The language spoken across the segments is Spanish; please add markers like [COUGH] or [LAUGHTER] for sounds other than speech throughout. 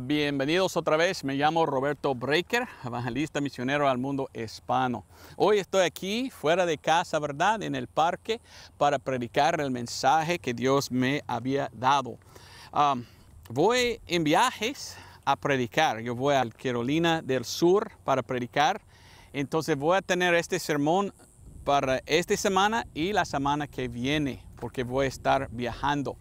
Bienvenidos otra vez, me llamo Roberto Breaker, evangelista misionero al mundo hispano. Hoy estoy aquí fuera de casa, ¿verdad? En el parque para predicar el mensaje que Dios me había dado. voy en viajes a predicar, yo voy a Carolina del Sur para predicar, entonces voy a tener este sermón para esta semana y la semana que viene, porque voy a estar viajando.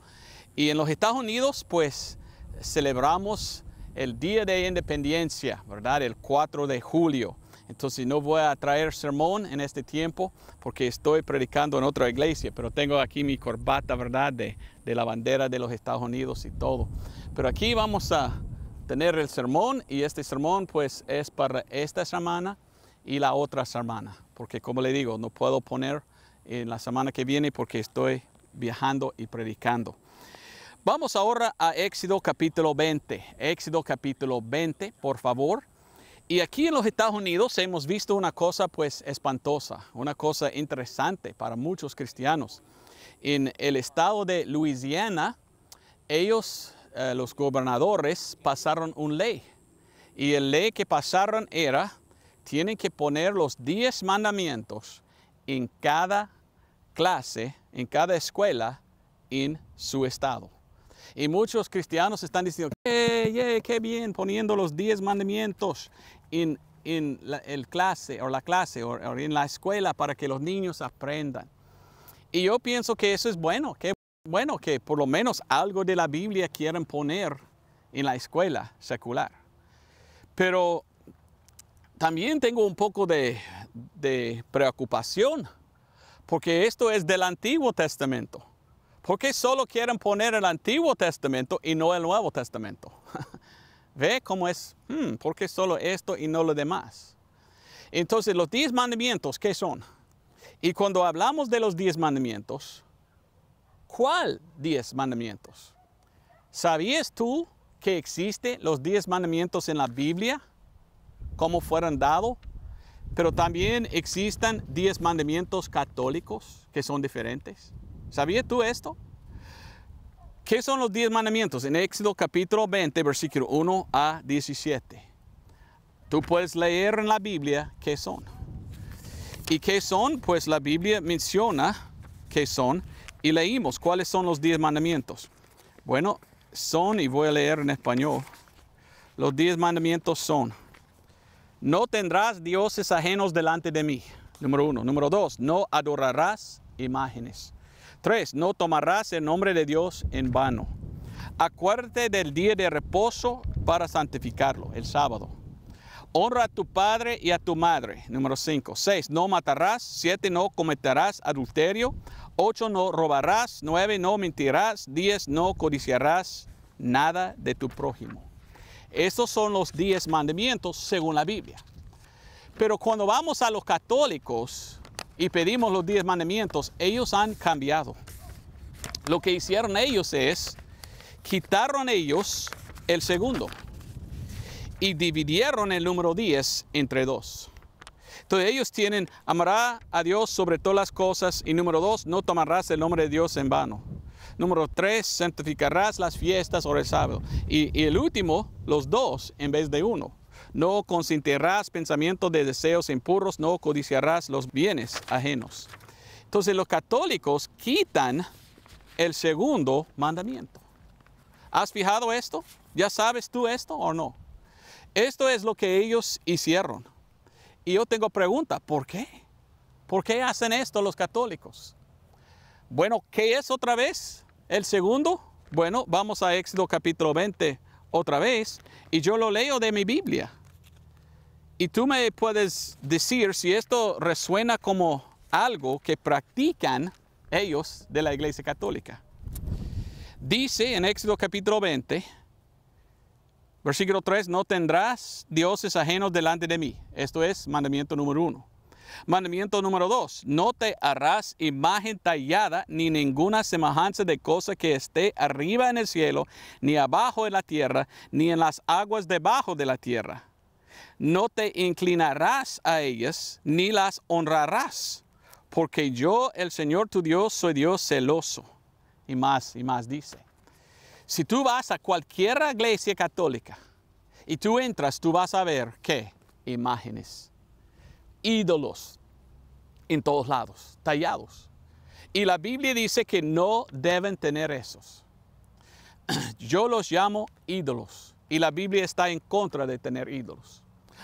Y en los Estados Unidos, pues celebramos el Día de Independencia, ¿verdad? El 4 de julio. Entonces no voy a traer sermón en este tiempo porque estoy predicando en otra iglesia, pero tengo aquí mi corbata, ¿verdad? De, la bandera de los Estados Unidos y todo. Pero aquí vamos a tener el sermón y este sermón pues es para esta semana y la otra semana, porque como le digo, no puedo poner en la semana que viene porque estoy viajando y predicando. Vamos ahora a Éxodo capítulo 20. Éxodo capítulo 20, por favor. Y aquí en los Estados Unidos hemos visto una cosa pues espantosa, una cosa interesante para muchos cristianos. En el estado de Luisiana, ellos, eh, los gobernadores, pasaron una ley. Y la ley que pasaron era, tienen que poner los 10 mandamientos en cada clase, en cada escuela, en su estado. Y muchos cristianos están diciendo, qué bien, poniendo los diez mandamientos en, la el clase o la clase en la escuela para que los niños aprendan. Y yo pienso que eso es bueno, que bueno que por lo menos algo de la Biblia quieran poner en la escuela secular. Pero también tengo un poco de preocupación porque esto es del Antiguo Testamento. ¿Por qué solo quieren poner el Antiguo Testamento y no el Nuevo Testamento? [LAUGHS] ¿Ve cómo es? Hmm, ¿Por qué solo esto y no lo demás? Entonces, los diez mandamientos, ¿qué son? Y cuando hablamos de los diez mandamientos, ¿cuál diez mandamientos? ¿Sabías tú que existen los diez mandamientos en la Biblia? ¿Cómo fueron dados? Pero también existen diez mandamientos católicos que son diferentes. ¿Sabías tú esto? ¿Qué son los 10 mandamientos? En Éxodo capítulo 20, versículo 1 a 17. Tú puedes leer en la Biblia qué son. ¿Y qué son? Pues la Biblia menciona qué son y leímos cuáles son los 10 mandamientos. Bueno, son, y voy a leer en español, los 10 mandamientos son, no tendrás dioses ajenos delante de mí, número uno. Número dos, no adorarás imágenes. 3. no tomarás el nombre de Dios en vano. Acuérdate del día de reposo para santificarlo, el sábado. Honra a tu padre y a tu madre. Número 5. 6. No matarás. 7. No cometerás adulterio. 8. No robarás. 9. No mentirás. 10. No codiciarás nada de tu prójimo. Estos son los 10 mandamientos según la Biblia. Pero cuando vamos a los católicos, y pedimos los diez mandamientos, ellos han cambiado. Lo que hicieron ellos es, quitaron ellos el segundo y dividieron el número 10 entre dos. Entonces ellos tienen, amará a Dios sobre todas las cosas y número dos, no tomarás el nombre de Dios en vano. Número tres, santificarás las fiestas o el sábado. y el último, los dos en vez de uno. No consentirás pensamientos de deseos impuros, no codiciarás los bienes ajenos. Entonces los católicos quitan el segundo mandamiento. ¿Has fijado esto? ¿Ya sabes tú esto o no? Esto es lo que ellos hicieron. Y yo tengo pregunta, ¿por qué? ¿Por qué hacen esto los católicos? Bueno, ¿qué es otra vez? El segundo, bueno, vamos a Éxodo capítulo 20 otra vez y yo lo leo de mi Biblia. Y tú me puedes decir si esto resuena como algo que practican ellos de la Iglesia Católica. Dice en Éxodo capítulo 20, versículo 3, no tendrás dioses ajenos delante de mí. Esto es mandamiento número uno. Mandamiento número dos, no te harás imagen tallada ni ninguna semejanza de cosa que esté arriba en el cielo, ni abajo en la tierra, ni en las aguas debajo de la tierra no te inclinarás a ellas ni las honrarás, porque yo, el Señor tu Dios, soy Dios celoso. Y más, y más dice. Si tú vas a cualquier iglesia católica y tú entras, tú vas a ver qué? Imágenes, ídolos en todos lados, tallados. Y la Biblia dice que no deben tener esos. [CLEARS THROAT] Yo los llamo ídolos. Y la Biblia está en contra de tener ídolos.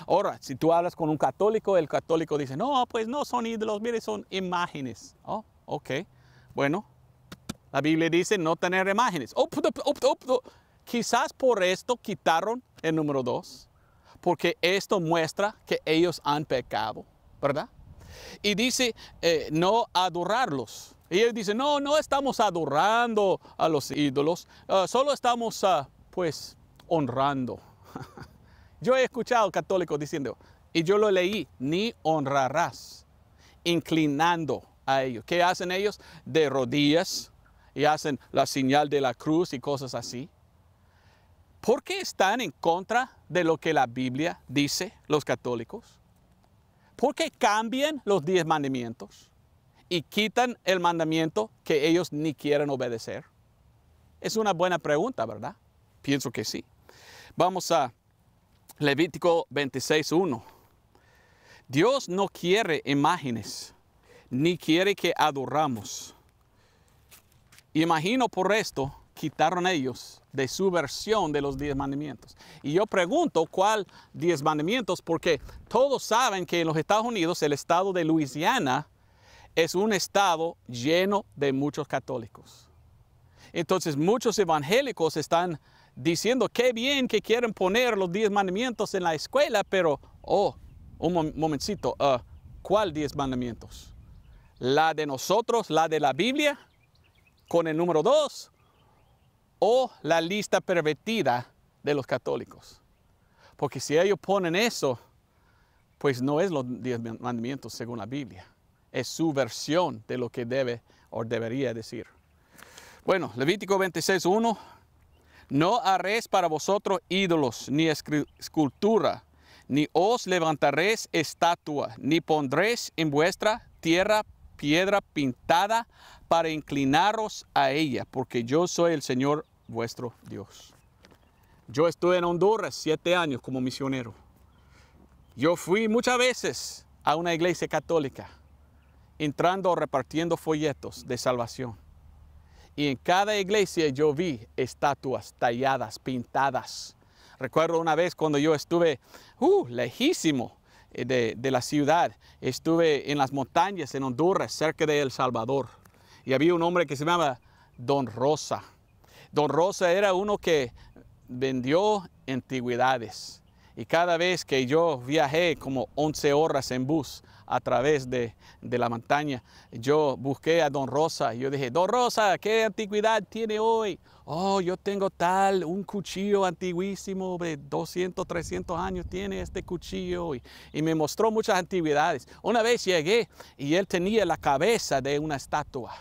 Ahora, si tú hablas con un católico, el católico dice, no, pues no son ídolos, mire, son imágenes. Oh, ok. Bueno, la Biblia dice no tener imágenes. Oh, oh, oh, Quizás por esto quitaron el número dos, porque esto muestra que ellos han pecado, ¿verdad? Y dice eh, no adorarlos. Y ellos dicen, no, no estamos adorando a los ídolos, ah, solo estamos, ah, pues, honrando. [LAUGHS] Yo he escuchado católicos diciendo, y yo lo leí, ni honrarás, inclinando a ellos. ¿Qué hacen ellos? De rodillas y hacen la señal de la cruz y cosas así. ¿Por qué están en contra de lo que la Biblia dice los católicos? ¿Por qué cambian los diez mandamientos y quitan el mandamiento que ellos ni quieren obedecer? Es una buena pregunta, ¿verdad? Pienso que sí. Vamos a Levítico 26.1. Dios no quiere imágenes, ni quiere que adoramos. Imagino por esto, quitaron ellos de su versión de los diez mandamientos. Y yo pregunto cuál diez mandamientos, porque todos saben que en los Estados Unidos el estado de Luisiana es un estado lleno de muchos católicos. Entonces muchos evangélicos están diciendo qué bien que quieren poner los diez mandamientos en la escuela, pero, oh, un momentito, uh, ¿cuál diez mandamientos? ¿La de nosotros, la de la Biblia, con el número dos? ¿O la lista pervertida de los católicos? Porque si ellos ponen eso, pues no es los diez mandamientos según la Biblia. Es su versión de lo que debe o debería decir. Bueno, Levítico 26, 1... No haréis para vosotros ídolos, ni escultura, ni os levantaréis estatua, ni pondréis en vuestra tierra piedra pintada para inclinaros a ella, porque yo soy el Señor vuestro Dios. Yo estuve en Honduras siete años como misionero. Yo fui muchas veces a una iglesia católica, entrando o repartiendo folletos de salvación. Y en cada iglesia yo vi estatuas talladas, pintadas. Recuerdo una vez cuando yo estuve uh, lejísimo eh, de, de, la ciudad, estuve en las montañas en Honduras, cerca de El Salvador, y había un hombre que se llamaba Don Rosa. Don Rosa era uno que vendió antigüedades. Y cada vez que yo viajé como 11 horas en bus a través de, la montaña. Yo busqué a Don Rosa y yo dije, Don Rosa, ¿qué antigüedad tiene hoy? Oh, yo tengo tal, un cuchillo antiguísimo de 200, 300 años tiene este cuchillo. Y, y me mostró muchas antigüedades. Una vez llegué y él tenía la cabeza de una estatua.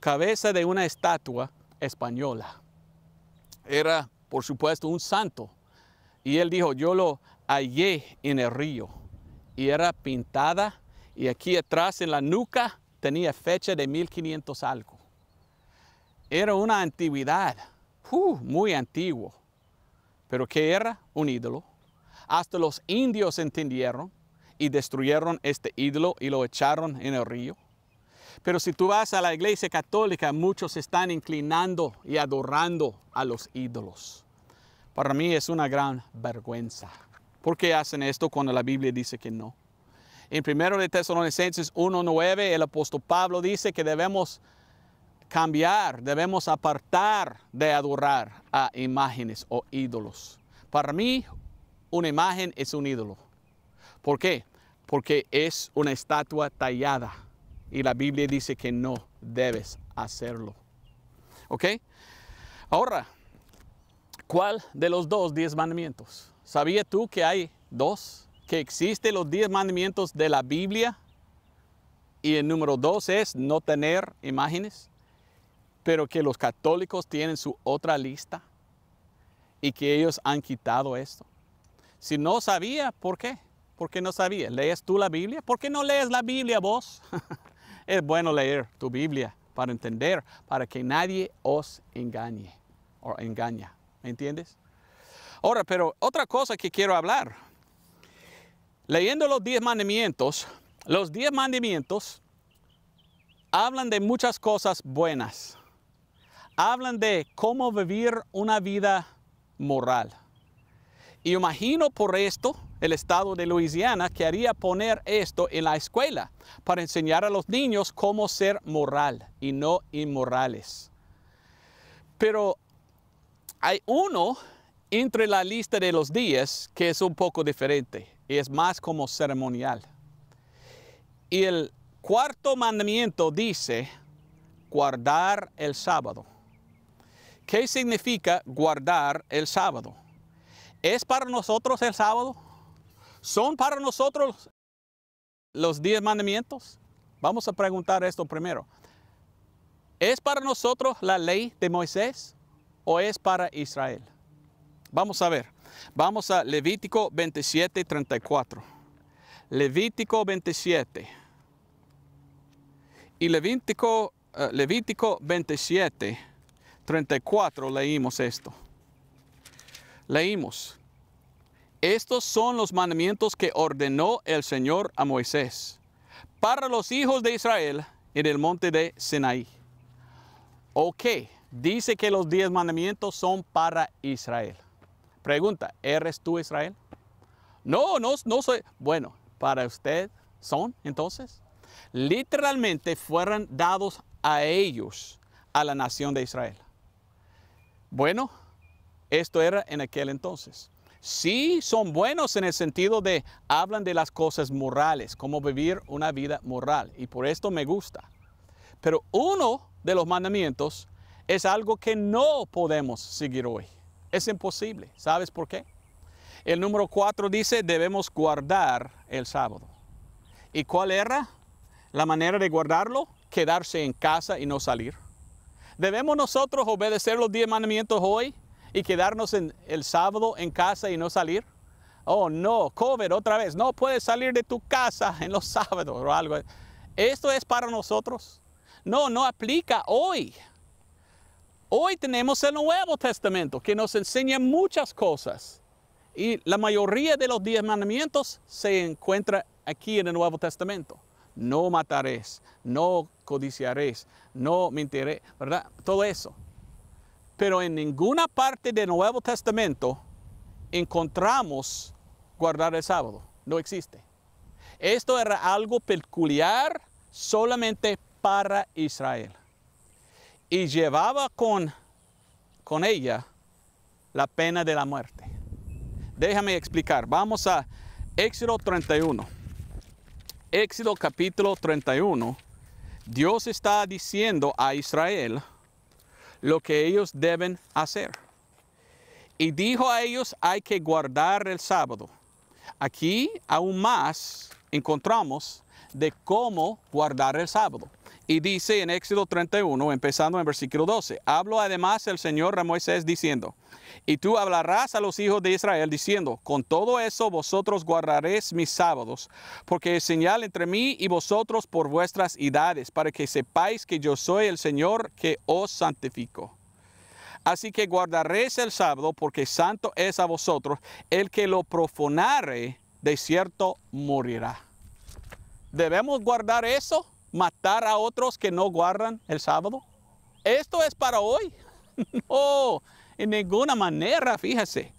Cabeza de una estatua española. Era, por supuesto, un santo. Y él dijo, yo lo hallé en el río y era pintada y aquí atrás en la nuca tenía fecha de 1500 algo. Era una antigüedad, muy antiguo, pero que era un ídolo. Hasta los indios entendieron y destruyeron este ídolo y lo echaron en el río. Pero si tú vas a la iglesia católica, muchos están inclinando y adorando a los ídolos. Para mí es una gran vergüenza. ¿Por qué hacen esto cuando la Biblia dice que no? En 1 de Tesalonicenses 1.9 el apóstol Pablo dice que debemos cambiar, debemos apartar de adorar a imágenes o ídolos. Para mí, una imagen es un ídolo. ¿Por qué? Porque es una estatua tallada y la Biblia dice que no debes hacerlo. ¿Ok? Ahora, ¿cuál de los dos diez mandamientos? ¿Sabías tú que hay dos? Que existen los diez mandamientos de la Biblia. Y el número dos es no tener imágenes. Pero que los católicos tienen su otra lista y que ellos han quitado esto. Si no sabía, ¿por qué? ¿Por qué no sabía? ¿Lees tú la Biblia? ¿Por qué no lees la Biblia vos? [LAUGHS] es bueno leer tu Biblia para entender, para que nadie os engañe o engaña. ¿Me entiendes? Ahora, pero otra cosa que quiero hablar. Leyendo los diez mandamientos, los diez mandamientos hablan de muchas cosas buenas. Hablan de cómo vivir una vida moral. Y imagino por esto el estado de Luisiana quería poner esto en la escuela para enseñar a los niños cómo ser moral y no inmorales. Pero hay uno entre la lista de los días, que es un poco diferente, y es más como ceremonial. Y el cuarto mandamiento dice, guardar el sábado. ¿Qué significa guardar el sábado? ¿Es para nosotros el sábado? ¿Son para nosotros los diez mandamientos? Vamos a preguntar esto primero. ¿Es para nosotros la ley de Moisés o es para Israel? Vamos a ver. Vamos a Levítico 27, 34. Levítico 27. Y Levítico, eh, Levítico 27, 34 leímos esto. Leímos. Estos son los mandamientos que ordenó el Señor a Moisés para los hijos de Israel en el monte de Sinaí. Ok, dice que los diez mandamientos son para Israel. Pregunta, ¿eres tú Israel? No, no, no soy. Bueno, para usted son entonces. Literalmente fueron dados a ellos, a la nación de Israel. Bueno, esto era en aquel entonces. Sí son buenos en el sentido de hablan de las cosas morales, como vivir una vida moral. Y por esto me gusta. Pero uno de los mandamientos es algo que no podemos seguir hoy. Es imposible. ¿Sabes por qué? El número cuatro dice, debemos guardar el sábado. ¿Y cuál era la manera de guardarlo? Quedarse en casa y no salir. ¿Debemos nosotros obedecer los diez mandamientos hoy y quedarnos en el sábado en casa y no salir? Oh, no, COVID otra vez, no puedes salir de tu casa en los [LAUGHS] sábados o algo. Esto es para nosotros. No, no aplica hoy. Hoy tenemos el Nuevo Testamento que nos enseña muchas cosas. Y la mayoría de los diez mandamientos se encuentra aquí en el Nuevo Testamento. No mataréis, no codiciaréis, no mentiréis, ¿verdad? Todo eso. Pero en ninguna parte del Nuevo Testamento encontramos guardar el sábado. No existe. Esto era algo peculiar solamente para Israel y llevaba con, ella la pena de la muerte. Déjame explicar. Vamos a Éxodo 31. Éxodo capítulo 31. Dios está diciendo a Israel lo que ellos deben hacer. Y dijo a ellos, hay que guardar el sábado. Aquí aún más encontramos de cómo guardar el sábado. Y dice en Éxodo 31, empezando en versículo 12, hablo además el Señor a Moisés diciendo, y tú hablarás a los hijos de Israel diciendo, con todo eso vosotros guardaréis mis sábados, porque es señal entre mí y vosotros por vuestras edades, para que sepáis que yo soy el Señor que os santifico. Así que guardaréis el sábado, porque santo es a vosotros. El que lo profanare, de cierto morirá. ¿Debemos guardar eso? matar a otros que no guardan el sábado? ¿Esto es para hoy? No, [LAUGHS] oh, en ninguna manera, fíjese.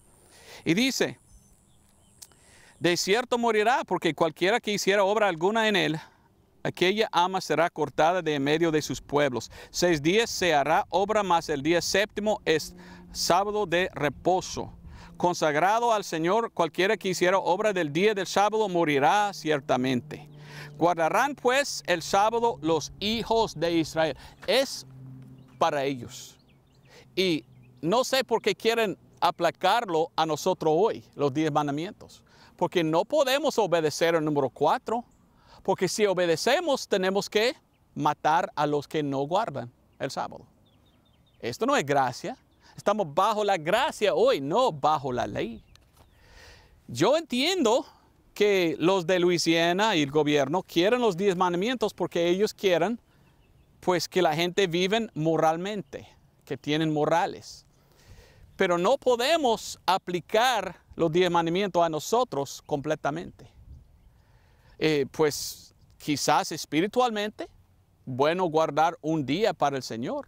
Y dice, de cierto morirá, porque cualquiera que hiciera obra alguna en él, aquella ama será cortada de en medio de sus pueblos. Seis días se hará obra, más el día séptimo es sábado de reposo. Consagrado al Señor, cualquiera que hiciera obra del día del sábado morirá ciertamente. Guardarán pues el sábado los hijos de Israel. Es para ellos. Y no sé por qué quieren aplacarlo a nosotros hoy, los diez mandamientos. Porque no podemos obedecer el número cuatro. Porque si obedecemos tenemos que matar a los que no guardan el sábado. Esto no es gracia. Estamos bajo la gracia hoy, no bajo la ley. Yo entiendo que los de Luisiana y el gobierno quieren los diez mandamientos porque ellos quieren pues que la gente vive moralmente, que tienen morales. Pero no podemos aplicar los diez mandamientos a nosotros completamente. Eh, pues quizás espiritualmente, bueno guardar un día para el Señor.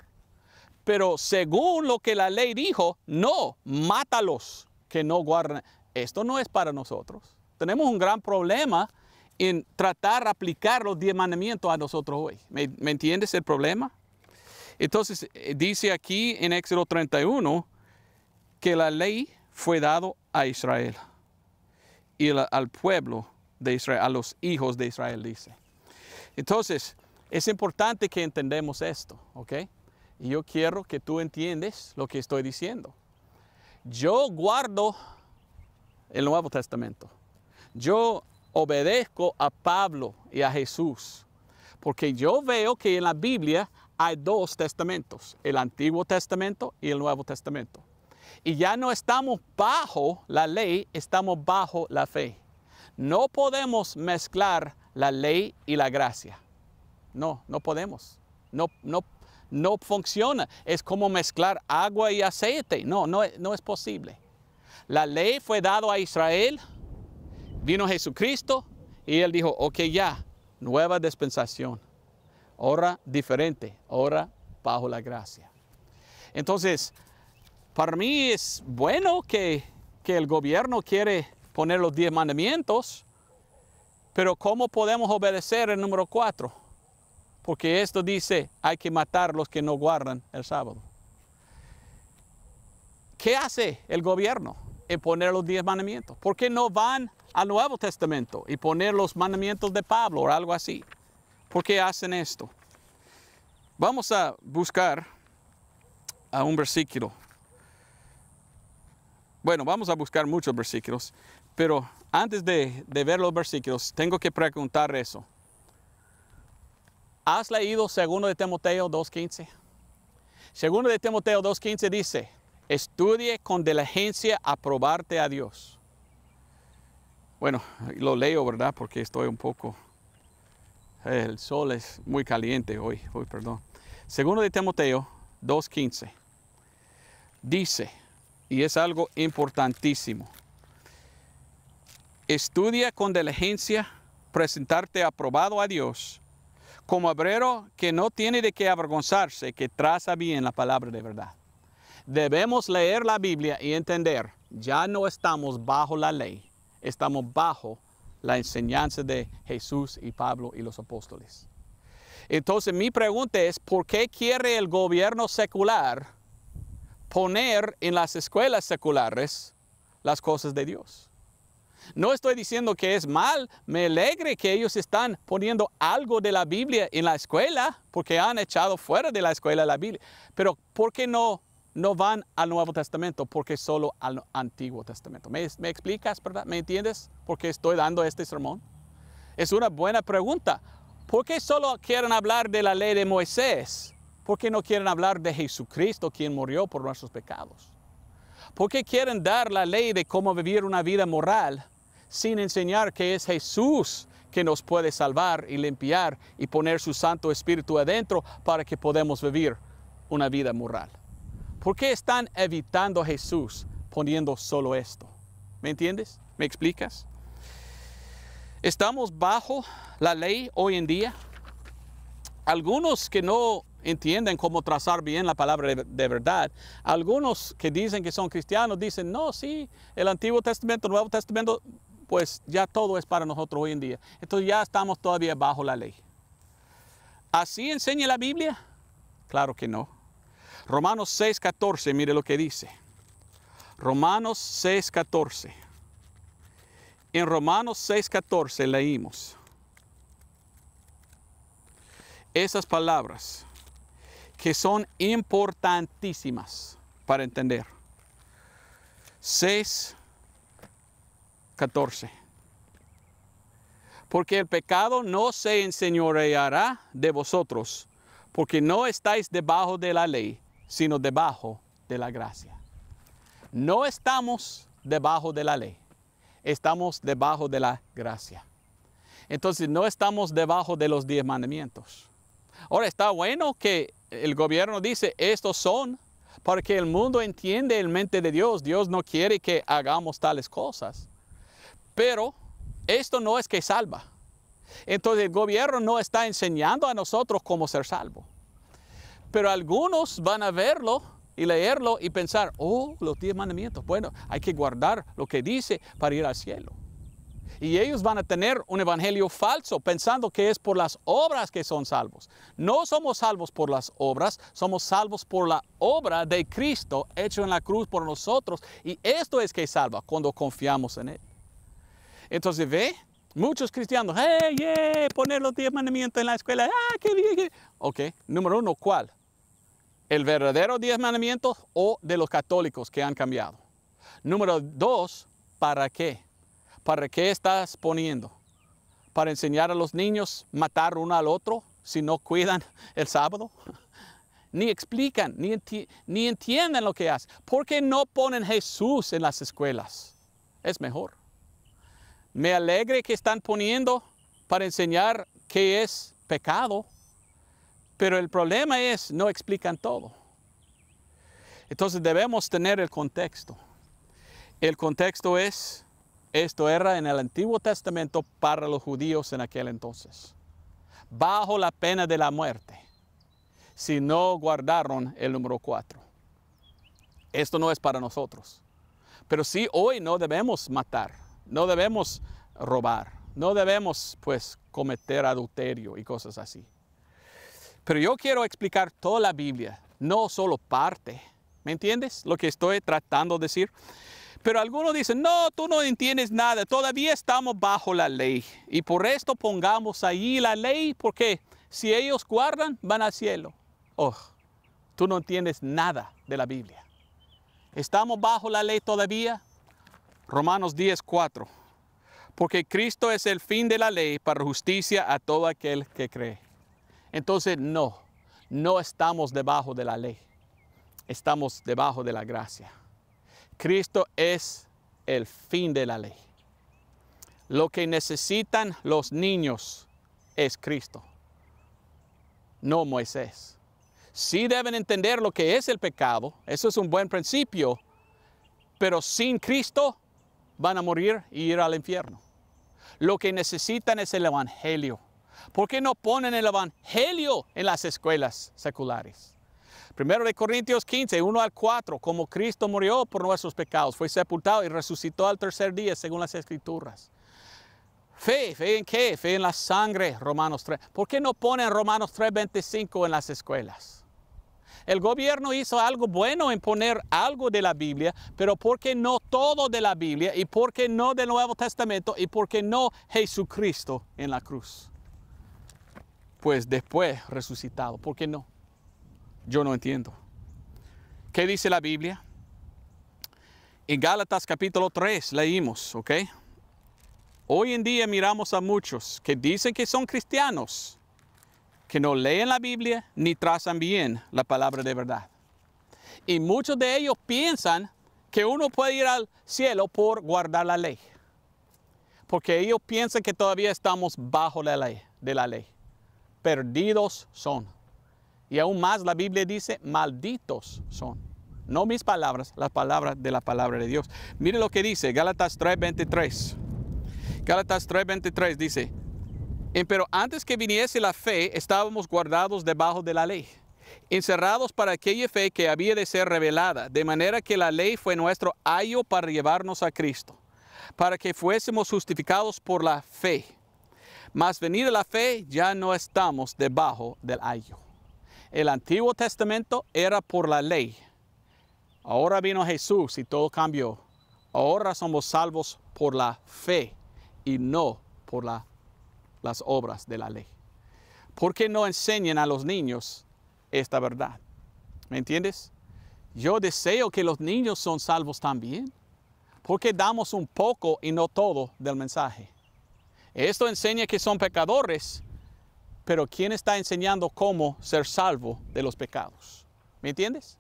Pero según lo que la ley dijo, no, mátalos que no guardan. Esto no es para nosotros. Tenemos un gran problema en tratar de aplicar los diez mandamientos a nosotros hoy. ¿Me, entiendes el problema? Entonces, eh, dice aquí en Éxodo 31 que la ley fue dado a Israel y al pueblo de Israel, a los hijos de Israel, dice. Entonces, es importante que entendamos esto, ¿ok? Y yo quiero que tú entiendas lo que estoy diciendo. Yo guardo el Nuevo Testamento yo obedezco a Pablo y a Jesús, porque yo veo que en la Biblia hay dos testamentos, el Antiguo Testamento y el Nuevo Testamento. Y ya no estamos bajo la ley, estamos bajo la fe. No podemos mezclar la ley y la gracia. No, no podemos. No, no, no funciona. Es como mezclar agua y aceite. No, no, no es posible. La ley fue dada a Israel Vino Jesucristo y él dijo, ok ya, nueva dispensación, ahora diferente, ahora bajo la gracia. Entonces, para mí es bueno que, que el gobierno quiere poner los diez mandamientos, pero ¿cómo podemos obedecer el número cuatro? Porque esto dice, hay que matar los que no guardan el sábado. ¿Qué hace el gobierno? y eh, poner los diez mandamientos. ¿Por qué no van al Nuevo Testamento y poner los mandamientos de Pablo o algo así? ¿Por qué hacen esto? Vamos a buscar a un versículo. Bueno, vamos a buscar muchos versículos, pero antes de, ver los versículos, tengo que preguntar eso. ¿Has leído 2 de Timoteo 2.15? 2 de Timoteo 2.15 dice, Estudie con diligencia aprobarte a Dios. Bueno, lo leo, ¿verdad? Porque estoy un poco... El sol es muy caliente hoy, hoy perdón. Segundo de Timoteo 2.15. Dice, y es algo importantísimo, estudia con diligencia presentarte aprobado a Dios como obrero que no tiene de qué avergonzarse, que traza bien la palabra de verdad. Debemos leer la Biblia y entender, ya no estamos bajo la ley, estamos bajo la enseñanza de Jesús y Pablo y los apóstoles. Entonces mi pregunta es, ¿por qué quiere el gobierno secular poner en las escuelas seculares las cosas de Dios? No estoy diciendo que es mal, me alegre que ellos están poniendo algo de la Biblia en la escuela, porque han echado fuera de la escuela la Biblia, pero ¿por qué no no van al Nuevo Testamento porque solo al Antiguo Testamento. ¿Me, me explicas, verdad? ¿Me entiendes por qué estoy dando este sermón? Es una buena pregunta. ¿Por qué solo quieren hablar de la ley de Moisés? ¿Por qué no quieren hablar de Jesucristo, quien murió por nuestros pecados? ¿Por qué quieren dar la ley de cómo vivir una vida moral sin enseñar que es Jesús que nos puede salvar y limpiar y poner su Santo Espíritu adentro para que podamos vivir una vida moral? ¿Por qué están evitando a Jesús poniendo solo esto? ¿Me entiendes? ¿Me explicas? Estamos bajo la ley hoy en día. Algunos que no entienden cómo trazar bien la palabra de, verdad. Algunos que dicen que son cristianos dicen, no, sí, el Antiguo Testamento, el Nuevo Testamento, pues ya todo es para nosotros hoy en día. Entonces ya estamos todavía bajo la ley. ¿Así enseña la Biblia? Claro que no. Romanos 6.14, mire lo que dice. Romanos 6.14. En Romanos 6.14 leímos esas palabras que son importantísimas para entender. 6.14. Porque el pecado no se enseñoreará de vosotros, porque no estáis debajo de la ley, sino debajo de la gracia. No estamos debajo de la ley, estamos debajo de la gracia. Entonces no estamos debajo de los diez mandamientos. Ahora está bueno que el gobierno dice, estos son, porque el mundo entiende el mente de Dios. Dios no quiere que hagamos tales cosas. Pero esto no es que salva. Entonces el gobierno no está enseñando a nosotros cómo ser salvo. Pero algunos van a verlo y leerlo y pensar, oh, los diez mandamientos, bueno, hay que guardar lo que dice para ir al cielo. Y ellos van a tener un evangelio falso, pensando que es por las obras que son salvos. No somos salvos por las obras, somos salvos por la obra de Cristo hecho en la cruz por nosotros. Y esto es que salva cuando confiamos en Él. Entonces, ve, muchos cristianos, hey, yeah, poner los diez mandamientos en la escuela, ah, qué bien. Ok, número uno, ¿cuál? el verdadero diez mandamientos o de los católicos que han cambiado. Número dos, ¿para qué? ¿Para qué estás poniendo? ¿Para enseñar a los niños matar uno al otro si no cuidan el sábado? [LAUGHS] Ni explican, ni, ni entienden lo que hacen. ¿Por qué no ponen Jesús en las escuelas? Es mejor. Me alegre que están poniendo para enseñar qué es pecado pero el problema es, no explican todo. Entonces debemos tener el contexto. El contexto es, esto era en el Antiguo Testamento para los judíos en aquel entonces, bajo la pena de la muerte, si no guardaron el número 4. Esto no es para nosotros. Pero sí, hoy no debemos matar, no debemos robar, no debemos pues cometer adulterio y cosas así. Pero yo quiero explicar toda la Biblia, no solo parte. ¿Me entiendes lo que estoy tratando de decir? Pero algunos dicen, no, tú no entiendes nada, todavía estamos bajo la ley. Y por esto pongamos ahí la ley, porque si ellos guardan, van al cielo. Oh, tú no entiendes nada de la Biblia. ¿Estamos bajo la ley todavía? Romanos 10, 4. Porque Cristo es el fin de la ley para justicia a todo aquel que cree. Entonces, no, no estamos debajo de la ley, estamos debajo de la gracia. Cristo es el fin de la ley. Lo que necesitan los niños es Cristo, no Moisés. Sí deben entender lo que es el pecado, eso es un buen principio, pero sin Cristo van a morir y ir al infierno. Lo que necesitan es el Evangelio ¿Por qué no ponen el Evangelio en las escuelas seculares? Primero de Corintios 15, 1 al 4, como Cristo murió por nuestros pecados, fue sepultado y resucitó al tercer día según las escrituras. Fe, fe en qué? Fe en la sangre, Romanos 3. ¿Por qué no ponen Romanos 25 en las escuelas? El gobierno hizo algo bueno en poner algo de la Biblia, pero ¿por qué no todo de la Biblia? ¿Y por qué no del Nuevo Testamento? ¿Y por qué no Jesucristo en la cruz? pues después resucitado. ¿Por qué no? Yo no entiendo. ¿Qué dice la Biblia? En Gálatas capítulo 3 leímos, ¿ok? Hoy en día miramos a muchos que dicen que son cristianos, que no leen la Biblia ni trazan bien la palabra de verdad. Y muchos de ellos piensan que uno puede ir al cielo por guardar la ley. Porque ellos piensan que todavía estamos bajo la ley, de la ley perdidos son. Y aún más la Biblia dice, malditos son. No mis palabras, las palabras de la palabra de Dios. Mire lo que dice Gálatas 3:23. Gálatas 3:23 dice, pero antes que viniese la fe, estábamos guardados debajo de la ley, encerrados para aquella fe que había de ser revelada, de manera que la ley fue nuestro ayo para llevarnos a Cristo, para que fuésemos justificados por la fe mas venida la fe, ya no estamos debajo del ayo. El Antiguo Testamento era por la ley. Ahora vino Jesús y todo cambió. Ahora somos salvos por la fe y no por las obras de la ley. ¿Por qué no enseñan a los niños esta verdad? ¿Me entiendes? Yo deseo que los niños son salvos también. porque damos un poco y no todo del mensaje? Esto enseña que son pecadores, pero ¿quién está enseñando cómo ser salvo de los pecados? ¿Me entiendes?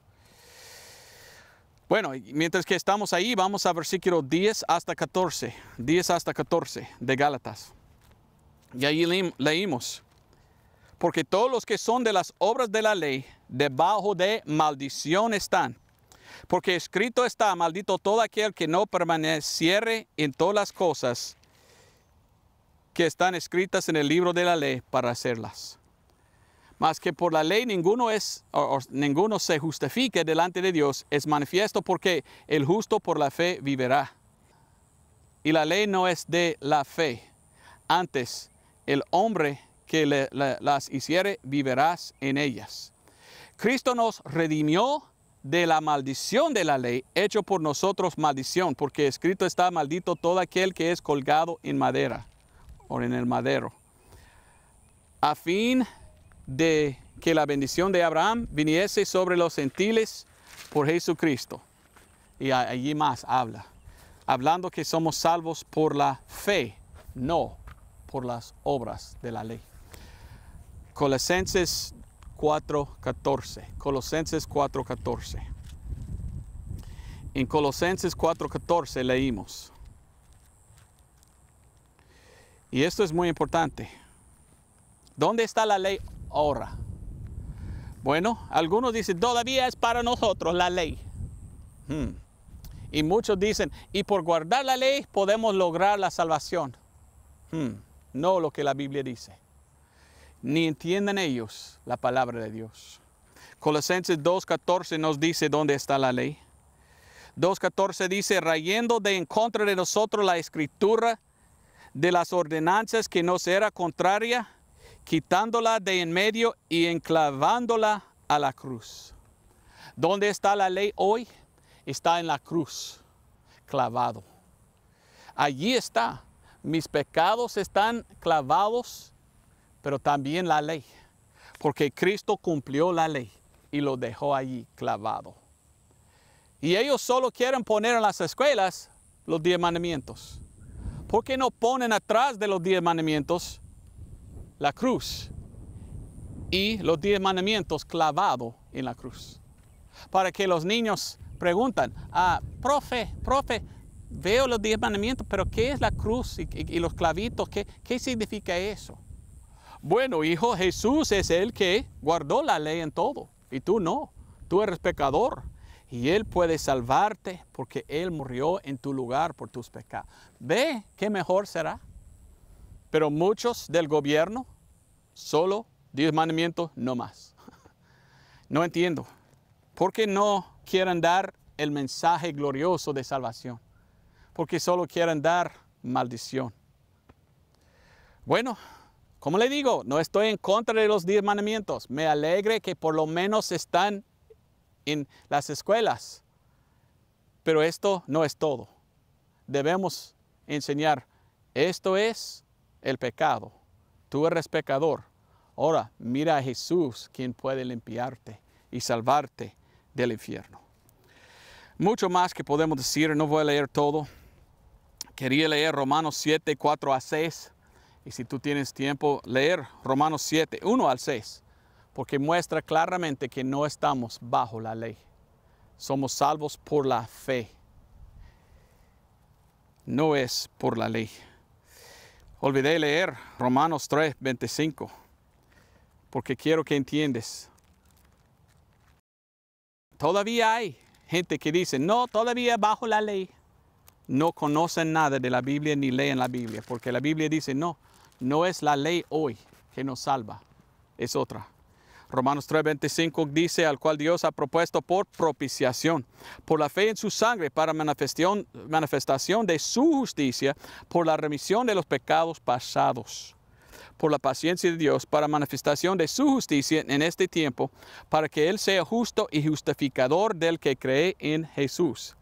Bueno, mientras que estamos ahí, vamos a versículo 10 hasta 14, 10 hasta 14 de Gálatas. Y ahí leímos, porque todos los que son de las obras de la ley, debajo de maldición están. Porque escrito está, maldito todo aquel que no permaneciere en todas las cosas que están escritas en el libro de la ley para hacerlas. Mas que por la ley ninguno es, ninguno se justifique delante de Dios, es manifiesto porque el justo por la fe vivirá. Y la ley no es de la fe, antes el hombre que las hiciere vivirás en ellas. Cristo nos redimió de la maldición de la ley, hecho por nosotros maldición, porque escrito está maldito todo aquel que es colgado en madera o en el madero, a fin de que la bendición de Abraham viniese sobre los gentiles por Jesucristo. Y allí más habla, hablando que somos salvos por la fe, no por las obras de la ley. Colosenses 4.14. Colosenses 4.14. En Colosenses 4.14 leímos. Y esto es muy importante. ¿Dónde está la ley ahora? Bueno, algunos dicen, todavía es para nosotros la ley. Hmm. Y muchos dicen, y por guardar la ley podemos lograr la salvación. Hmm. No lo que la Biblia dice. Ni entienden ellos la palabra de Dios. Colosenses 2.14 nos dice dónde está la ley. 2.14 dice, rayendo de en contra de nosotros la escritura de las ordenanzas que nos era contraria, quitándola de en medio y enclavándola a la cruz. ¿Dónde está la ley hoy? Está en la cruz, clavado. Allí está. Mis pecados están clavados, pero también la ley, porque Cristo cumplió la ley y lo dejó allí clavado. Y ellos solo quieren poner en las escuelas los diez mandamientos. ¿Por qué no ponen atrás de los diez mandamientos la cruz y los diez mandamientos clavados en la cruz? Para que los niños preguntan, ah, profe, profe, veo los diez mandamientos, pero ¿qué es la cruz y, los clavitos? ¿Qué, ¿Qué significa eso? Bueno, hijo, Jesús es el que guardó la ley en todo y tú no. Tú eres pecador y Él puede salvarte porque Él murió en tu lugar por tus pecados. Ve qué mejor será. Pero muchos del gobierno, solo diez mandamientos, no más. [LAUGHS] No entiendo. ¿Por qué no quieren dar el mensaje glorioso de salvación? Porque solo quieren dar maldición. Bueno, como le digo, no estoy en contra de los diez mandamientos. Me alegre que por lo menos están en las escuelas. Pero esto no es todo. Debemos enseñar, esto es el pecado. Tú eres pecador. Ahora mira a Jesús quien puede limpiarte y salvarte del infierno. Mucho más que podemos decir, no voy a leer todo. Quería leer Romanos 7, 4 a 6. Y si tú tienes tiempo, leer Romanos 7, 1 al 6 porque muestra claramente que no estamos bajo la ley. Somos salvos por la fe. No es por la ley. Olvidé leer Romanos 3, 25, porque quiero que entiendes. Todavía hay gente que dice, no, todavía bajo la ley. No conocen nada de la Biblia ni leen la Biblia, porque la Biblia dice, no, no es la ley hoy que nos salva, es otra. Romanos 3:25 dice, al cual Dios ha propuesto por propiciación, por la fe en su sangre, para manifestación de su justicia, por la remisión de los pecados pasados por la paciencia de Dios para manifestación de su justicia en este tiempo, para que Él sea justo y justificador del que cree en Jesús.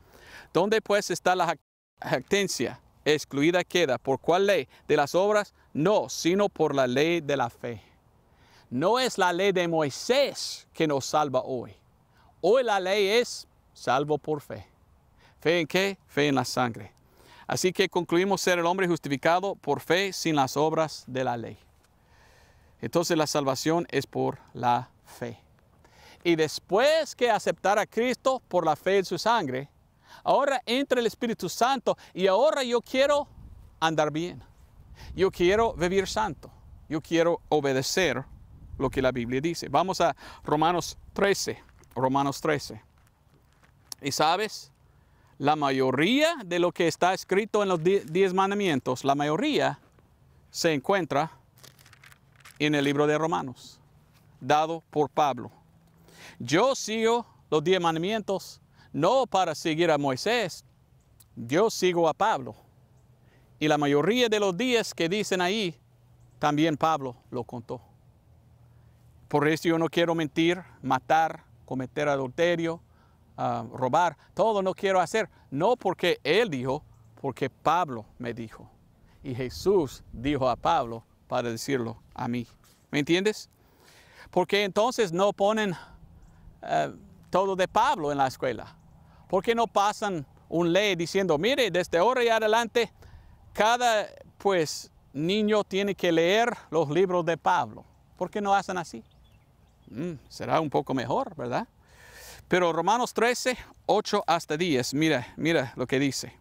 ¿Dónde pues está la actencia Excluida queda. ¿Por cuál ley? ¿De las obras? No, sino por la ley de la fe. No es la ley de Moisés que nos salva hoy. Hoy la ley es salvo por fe. ¿Fe en qué? Fe en la sangre. Así que concluimos ser el hombre justificado por fe sin las obras de la ley. Entonces la salvación es por la fe. Y después que aceptar a Cristo por la fe en su sangre, ahora entra el Espíritu Santo y ahora yo quiero andar bien. Yo quiero vivir santo. Yo quiero obedecer lo que la Biblia dice. Vamos a Romanos 13, Romanos 13. Y sabes, la mayoría de lo que está escrito en los diez mandamientos, la mayoría se encuentra en el libro de Romanos, dado por Pablo. Yo sigo los diez mandamientos no para seguir a Moisés, yo sigo a Pablo. Y la mayoría de los días que dicen ahí, también Pablo lo contó. Por eso yo no quiero mentir, matar, cometer adulterio, ah, robar. Todo no quiero hacer. No porque él dijo, porque Pablo me dijo. Y Jesús dijo a Pablo para decirlo a mí. ¿Me entiendes? Porque entonces no ponen eh, todo de Pablo en la escuela. Porque no pasan un ley diciendo, mire, desde ahora este y adelante, cada pues niño tiene que leer los libros de Pablo. ¿Por qué no hacen así? Mm, será un poco mejor, ¿verdad? Pero Romanos 13, 8 hasta 10, mira, mira lo que dice.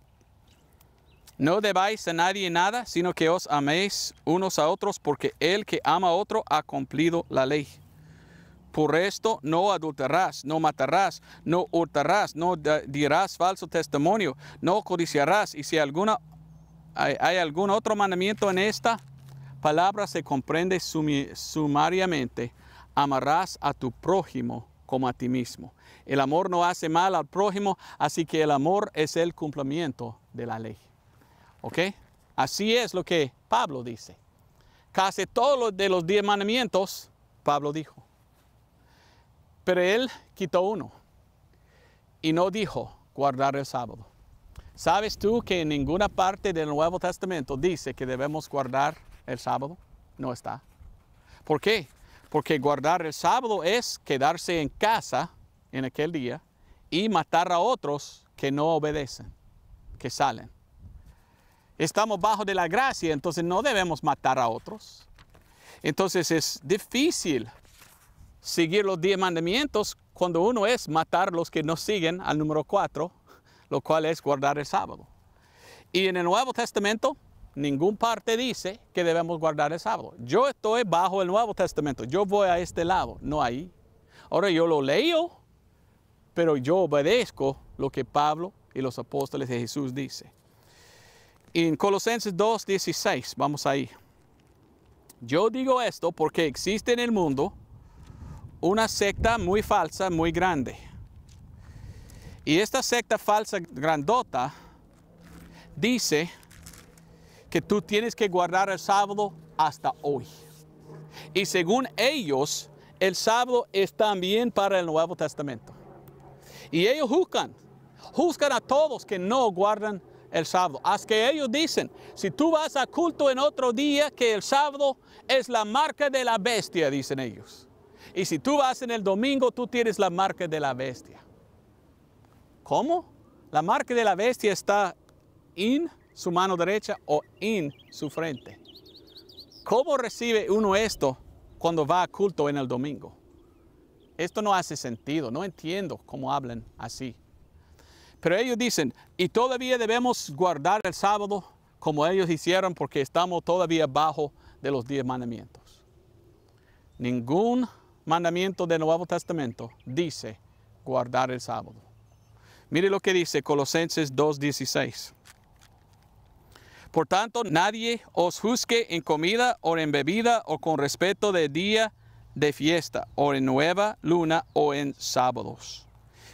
No debáis a nadie nada, sino que os améis unos a otros, porque el que ama a otro ha cumplido la ley. Por esto no adulterás no matarás, no hurtarás, no dirás falso testimonio, no codiciarás. Y si alguna, hay, algún otro mandamiento en esta palabra, se comprende sumariamente amarás a tu prójimo como a ti mismo. El amor no hace mal al prójimo, así que el amor es el cumplimiento de la ley. ¿Ok? Así es lo que Pablo dice. Casi todos los de los diez mandamientos, Pablo dijo. Pero él quitó uno y no dijo guardar el sábado. ¿Sabes tú que en ninguna parte del Nuevo Testamento dice que debemos guardar el sábado? No está. ¿Por qué? porque guardar el sábado es quedarse en casa en aquel día y matar a otros que no obedecen, que salen. Estamos bajo de la gracia, entonces no debemos matar a otros. Entonces es difícil seguir los diez mandamientos cuando uno es matar a los que no siguen al número cuatro, lo cual es guardar el sábado. Y en el Nuevo Testamento ningún parte dice que debemos guardar el sábado. Yo estoy bajo el Nuevo Testamento. Yo voy a este lado, no ahí. Ahora yo lo leo, pero yo obedezco lo que Pablo y los apóstoles de Jesús dice. En Colosenses 2, 16, vamos ahí. Yo digo esto porque existe en el mundo una secta muy falsa, muy grande. Y esta secta falsa grandota dice que tú tienes que guardar el sábado hasta hoy. Y según ellos, el sábado es también para el Nuevo Testamento. Y ellos juzgan, juzgan a todos que no guardan el sábado. Hasta que ellos dicen, si tú vas a culto en otro día, que el sábado es la marca de la bestia, dicen ellos. Y si tú vas en el domingo, tú tienes la marca de la bestia. ¿Cómo? La marca de la bestia está in su mano derecha o en su frente. ¿Cómo recibe uno esto cuando va a culto en el domingo? Esto no hace sentido, no entiendo cómo hablan así. Pero ellos dicen, y todavía debemos guardar el sábado como ellos hicieron porque estamos todavía bajo de los diez mandamientos. Ningún mandamiento del Nuevo Testamento dice guardar el sábado. Mire lo que dice Colosenses 2.16. Por tanto, nadie os juzgue en comida o en bebida o con respeto de día de fiesta o en nueva luna o en sábados,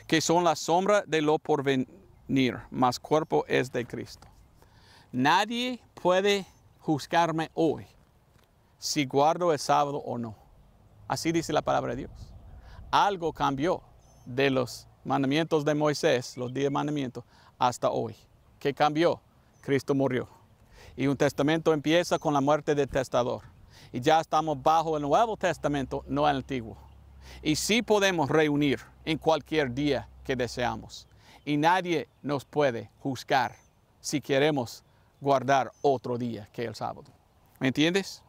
que son la sombra de lo porvenir, mas cuerpo es de Cristo. Nadie puede juzgarme hoy si guardo el sábado o no. Así dice la palabra de Dios. Algo cambió de los mandamientos de Moisés, los diez mandamientos, hasta hoy. ¿Qué cambió? Cristo murió. Y un testamento empieza con la muerte del testador. Y ya estamos bajo el Nuevo Testamento, no el Antiguo. Y sí podemos reunir en cualquier día que deseamos. Y nadie nos puede juzgar si queremos guardar otro día que el sábado. ¿Me entiendes?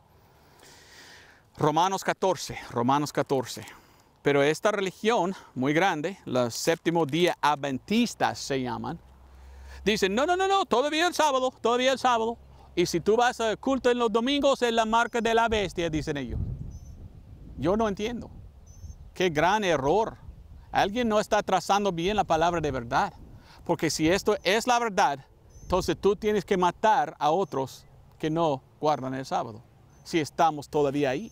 Romanos 14, Romanos 14. Pero esta religión muy grande, los séptimo día adventistas se llaman, dicen, no, no, no, no, todavía el sábado, todavía el sábado. Y si tú vas al culto en los domingos, es la marca de la bestia, dicen ellos. Yo no entiendo. Qué gran error. Alguien no está trazando bien la palabra de verdad. Porque si esto es la verdad, entonces tú tienes que matar a otros que no guardan el sábado. Si estamos todavía ahí.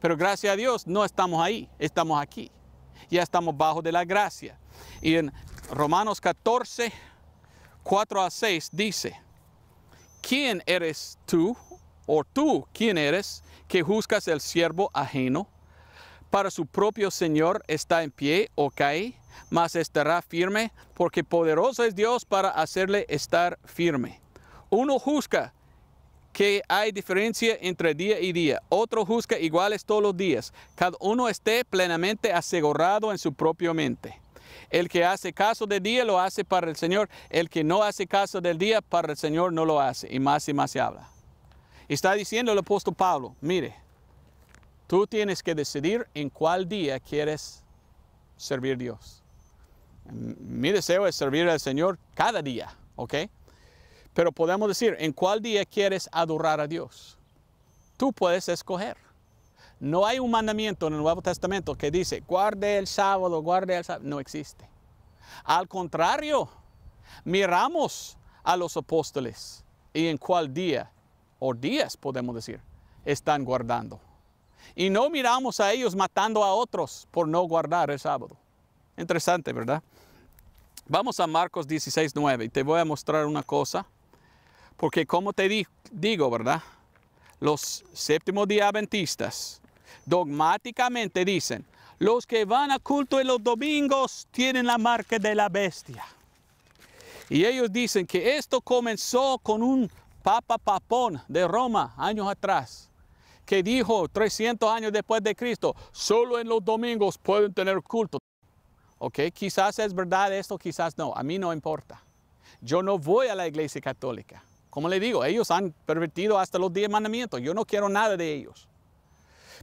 Pero gracias a Dios no estamos ahí, estamos aquí. Ya estamos bajo de la gracia. Y en Romanos 14, 4 a 6 dice, ¿quién eres tú o tú quién eres que juzgas el siervo ajeno? Para su propio Señor está en pie o cae, mas estará firme, porque poderoso es Dios para hacerle estar firme. Uno juzga que hay diferencia entre día y día, otro juzga iguales todos los días, cada uno esté plenamente asegurado en su propia mente. El que hace caso del día lo hace para el Señor. El que no hace caso del día para el Señor no lo hace. Y más y más se habla. Está diciendo el apóstol Pablo, mire, tú tienes que decidir en cuál día quieres servir a Dios. Mi deseo es servir al Señor cada día, ¿ok? Pero podemos decir, ¿en cuál día quieres adorar a Dios? Tú puedes escoger. No hay un mandamiento en el Nuevo Testamento que dice, guarde el sábado, guarde el sábado. No existe. Al contrario, miramos a los apóstoles y en cuál día o días, podemos decir, están guardando. Y no miramos a ellos matando a otros por no guardar el sábado. Interesante, ¿verdad? Vamos a Marcos 16, 9 y te voy a mostrar una cosa. Porque como te digo, ¿verdad? Los séptimo día adventistas dogmáticamente dicen, los que van a culto en los domingos tienen la marca de la bestia. Y ellos dicen que esto comenzó con un papa papón de Roma años atrás, que dijo 300 años después de Cristo, solo en los domingos pueden tener culto. Ok, quizás es verdad esto, quizás no, a mí no importa. Yo no voy a la iglesia católica. Como le digo, ellos han pervertido hasta los 10 mandamientos. Yo no quiero nada de ellos.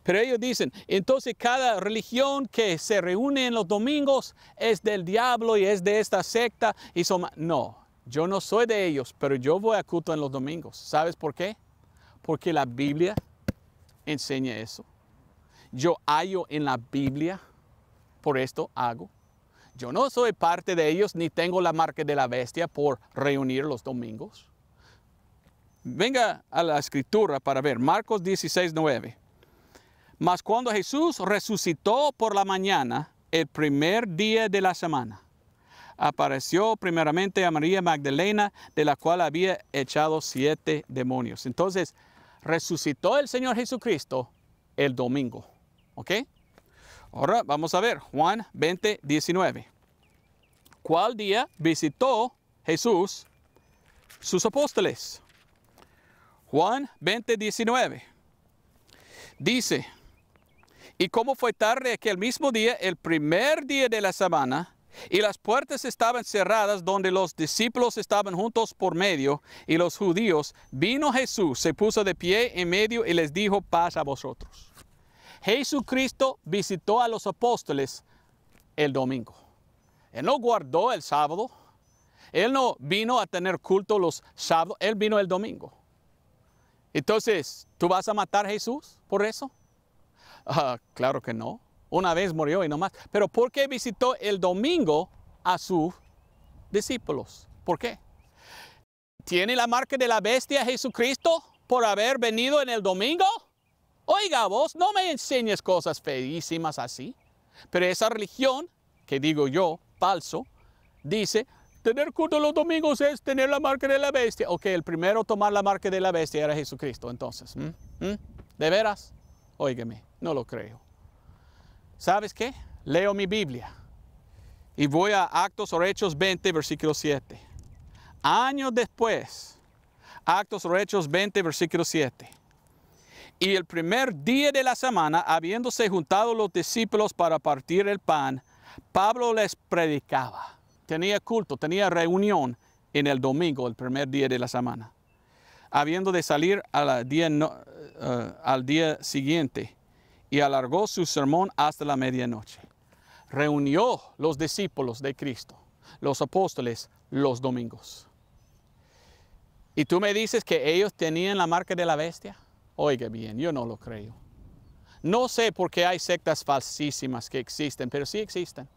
Pero ellos dicen, entonces cada religión que se reúne en los domingos es del diablo y es de esta secta y son... No, yo no soy de ellos, pero yo voy a culto en los domingos. ¿Sabes por qué? Porque la Biblia enseña eso. Yo hallo en la Biblia, por esto hago. Yo no soy parte de ellos ni tengo la marca de la bestia por reunir los domingos. Venga a la escritura para ver. Marcos 16, 9. Mas cuando Jesús resucitó por la mañana, el primer día de la semana, apareció primeramente a María Magdalena, de la cual había echado siete demonios. Entonces, resucitó el Señor Jesucristo el domingo. ¿Ok? Ahora vamos a ver Juan 20, 19. ¿Cuál día visitó Jesús sus apóstoles? Juan 20, 19. Dice, ¿Y como fue tarde aquel mismo día, el primer día de la semana? Y las puertas estaban cerradas donde los discípulos estaban juntos por medio y los judíos. Vino Jesús, se puso de pie en medio y les dijo paz a vosotros. Jesucristo visitó a los apóstoles el domingo. Él no guardó el sábado. Él no vino a tener culto los sábados. Él vino el domingo. Entonces, ¿tú vas a matar a Jesús por eso? Ah, claro que no. Una vez murió y no más. Pero ¿por qué visitó el domingo a sus discípulos? ¿Por qué? ¿Tiene la marca de la bestia Jesucristo por haber venido en el domingo? Oiga vos, no me enseñes cosas feísimas así. Pero esa religión, que digo yo, falso, dice, tener culto los domingos es tener la marca de la bestia. Ok, el primero tomar la marca de la bestia era Jesucristo, entonces. ¿De veras? Óigame, no lo creo. ¿Sabes qué? Leo mi Biblia y voy a Actos o Hechos 20, versículo 7. Años después, Actos o Hechos 20, versículo 7. Y el primer día de la semana, habiéndose juntado los discípulos para partir el pan, Pablo les predicaba. Tenía culto, tenía reunión en el domingo, el primer día de la semana habiendo de salir al día, eh, eh, al día siguiente, y alargó su sermón hasta la medianoche. Reunió los discípulos de Cristo, los apóstoles, los domingos. Y tú me dices que ellos tenían la marca de la bestia. Oiga bien, yo no lo creo. No sé por qué hay sectas falsísimas que existen, pero sí existen.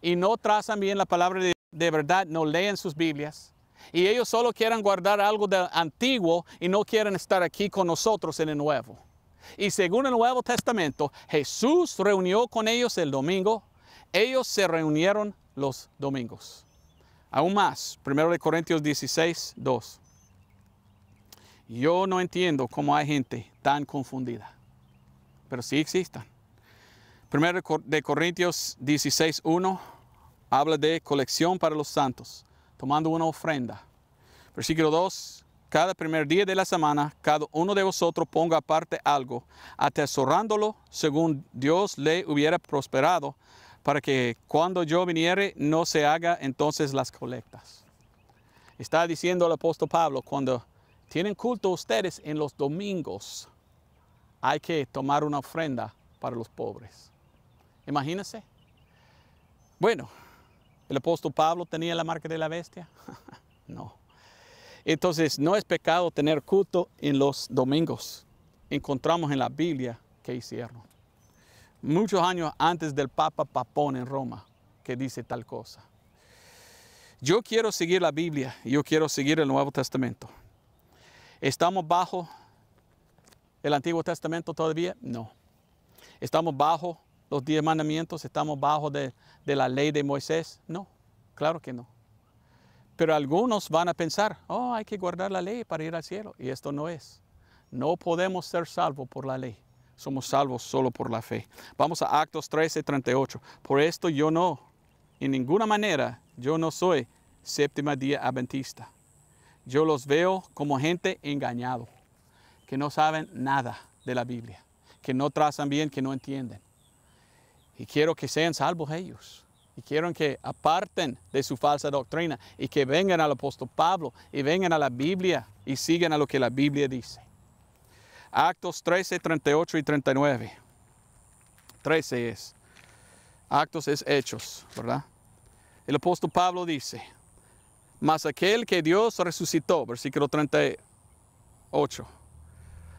Y no trazan bien la palabra de, de verdad, no leen sus Biblias y ellos solo quieren guardar algo del antiguo y no quieren estar aquí con nosotros en el nuevo. Y según el Nuevo Testamento, Jesús reunió con ellos el domingo. Ellos se reunieron los domingos. Aún más, 1 Corintios 16, 2. Yo no entiendo cómo hay gente tan confundida, pero sí existen. 1 Corintios 16, 1 habla de colección para los santos tomando una ofrenda. Versículo 2. Cada primer día de la semana, cada uno de vosotros ponga aparte algo, atesorándolo según Dios le hubiera prosperado, para que cuando yo viniere no se haga entonces las colectas. Está diciendo el apóstol Pablo, cuando tienen culto ustedes en los domingos, hay que tomar una ofrenda para los pobres. Imagínense. Bueno, ¿El apóstol Pablo tenía la marca de la bestia? [LAUGHS] no. Entonces, no es pecado tener culto en los domingos. Encontramos en la Biblia que hicieron. Muchos años antes del Papa Papón en Roma, que dice tal cosa. Yo quiero seguir la Biblia, yo quiero seguir el Nuevo Testamento. ¿Estamos bajo el Antiguo Testamento todavía? No. ¿Estamos bajo los diez mandamientos, estamos bajo de, la ley de Moisés. No, claro que no. Pero algunos van a pensar, oh, hay que guardar la ley para ir al cielo. Y esto no es. No podemos ser salvos por la ley. Somos salvos solo por la fe. Vamos a Actos 13, 38. Por esto yo no, en ninguna manera, yo no soy séptima día adventista. Yo los veo como gente engañado, que no saben nada de la Biblia, que no trazan bien, que no entienden. Y quiero que sean salvos ellos. Y quiero que aparten de su falsa doctrina y que vengan al apóstol Pablo y vengan a la Biblia y sigan a lo que la Biblia dice. Actos 13, 38 y 39. 13 es. Actos es hechos, ¿verdad? El apóstol Pablo dice, mas aquel que Dios resucitó, versículo 38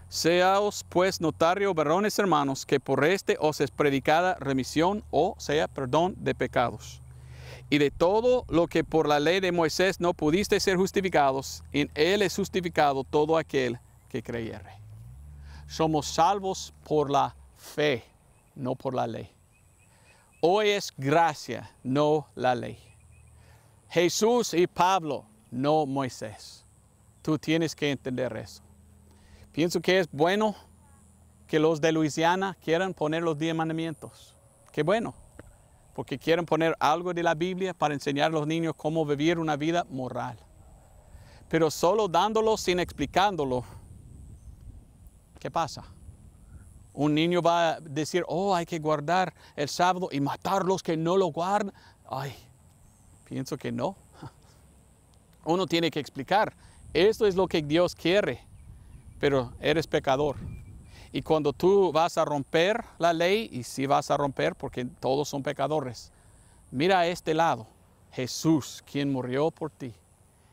Seaos pues notario, varones hermanos, que por este os es predicada remisión, o sea, perdón de pecados. Y de todo lo que por la ley de Moisés no pudiste ser justificados, en él es justificado todo aquel que creyere. Somos salvos por la fe, no por la ley. Hoy es gracia, no la ley. Jesús y Pablo, no Moisés. Tú tienes que entender eso. Pienso que es bueno que los de Luisiana quieran poner los diez mandamientos. Qué bueno, porque quieren poner algo de la Biblia para enseñar a los niños cómo vivir una vida moral. Pero solo dándolo sin explicándolo, ¿qué pasa? Un niño va a decir, oh, hay que guardar el sábado y matar los que no lo guardan. Ay, pienso que no. [LAUGHS] Uno tiene que explicar, esto es lo que Dios quiere pero eres pecador. Y cuando tú vas a romper la ley, y si sí vas a romper porque todos son pecadores, mira a este lado, Jesús, quien murió por ti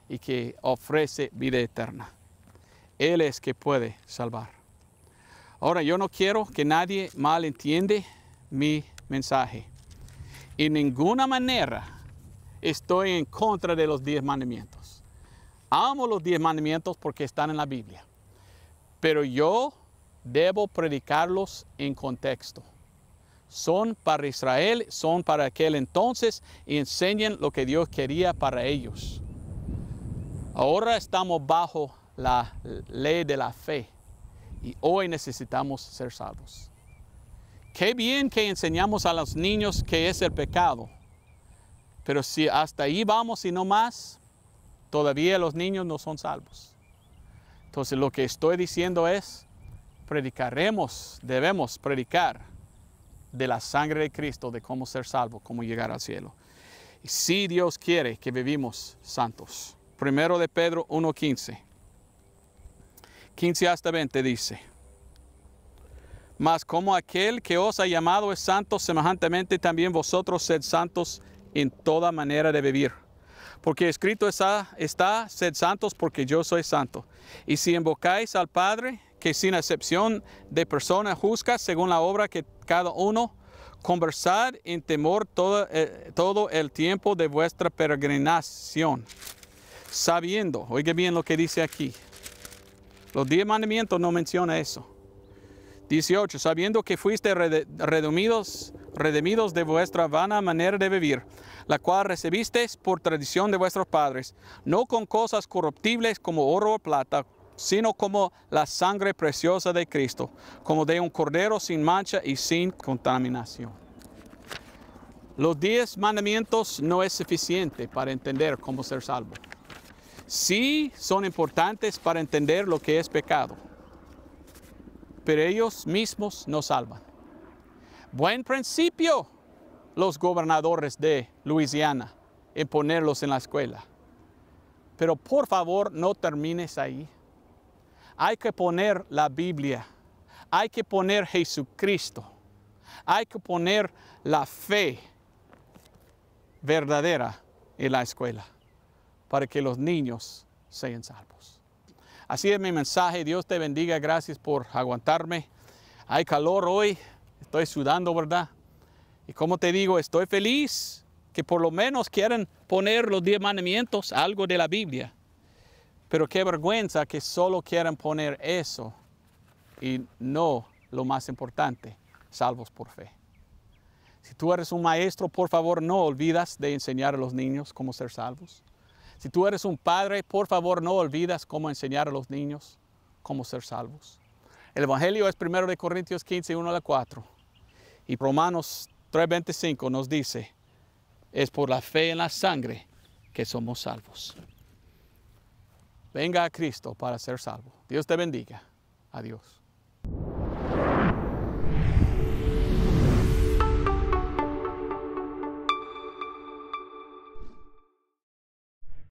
y que ofrece vida eterna. Él es que puede salvar. Ahora, yo no quiero que nadie mal mi mensaje. En ninguna manera estoy en contra de los diez mandamientos. Amo los diez mandamientos porque están en la Biblia. Pero yo debo predicarlos en contexto. Son para Israel, son para aquel entonces y enseñen lo que Dios quería para ellos. Ahora estamos bajo la ley de la fe y hoy necesitamos ser salvos. Qué bien que enseñamos a los niños que es el pecado, pero si hasta ahí vamos y no más, todavía los niños no son salvos. Entonces lo que estoy diciendo es, predicaremos, debemos predicar de la sangre de Cristo, de cómo ser salvo, cómo llegar al cielo. Y si Dios quiere que vivimos santos. Primero de Pedro 1.15. 15 hasta 20 dice, Mas como aquel que os ha llamado es santo, semejantemente también vosotros sed santos en toda manera de vivir porque escrito está, está, sed santos porque yo soy santo. Y si invocáis al Padre, que sin excepción de persona juzga según la obra que cada uno, conversad en temor todo, eh, todo el tiempo de vuestra peregrinación, sabiendo, oiga bien lo que dice aquí, los diez mandamientos no menciona eso, 18. Sabiendo que fuiste redimidos, de vuestra vana manera de vivir, la cual recibisteis por tradición de vuestros padres, no con cosas corruptibles como oro o plata, sino como la sangre preciosa de Cristo, como de un cordero sin mancha y sin contaminación. Los diez mandamientos no es suficiente para entender cómo ser salvo. Sí son importantes para entender lo que es pecado pero ellos mismos no salvan. Buen principio los gobernadores de Luisiana en ponerlos en la escuela. Pero por favor no termines ahí. Hay que poner la Biblia, hay que poner Jesucristo, hay que poner la fe verdadera en la escuela para que los niños sean salvos. Así es mi mensaje. Dios te bendiga. Gracias por aguantarme. Hay calor hoy. Estoy sudando, ¿verdad? Y como te digo, estoy feliz que por lo menos quieran poner los diez mandamientos, algo de la Biblia. Pero qué vergüenza que solo quieran poner eso y no lo más importante, salvos por fe. Si tú eres un maestro, por favor, no olvidas de enseñar a los niños cómo ser salvos. Si tú eres un padre, por favor no olvidas cómo enseñar a los niños cómo ser salvos. El Evangelio es 1 de Corintios 15, 1 al 4. Y Romanos 3:25 nos dice, es por la fe en la sangre que somos salvos. Venga a Cristo para ser salvo. Dios te bendiga. Adiós.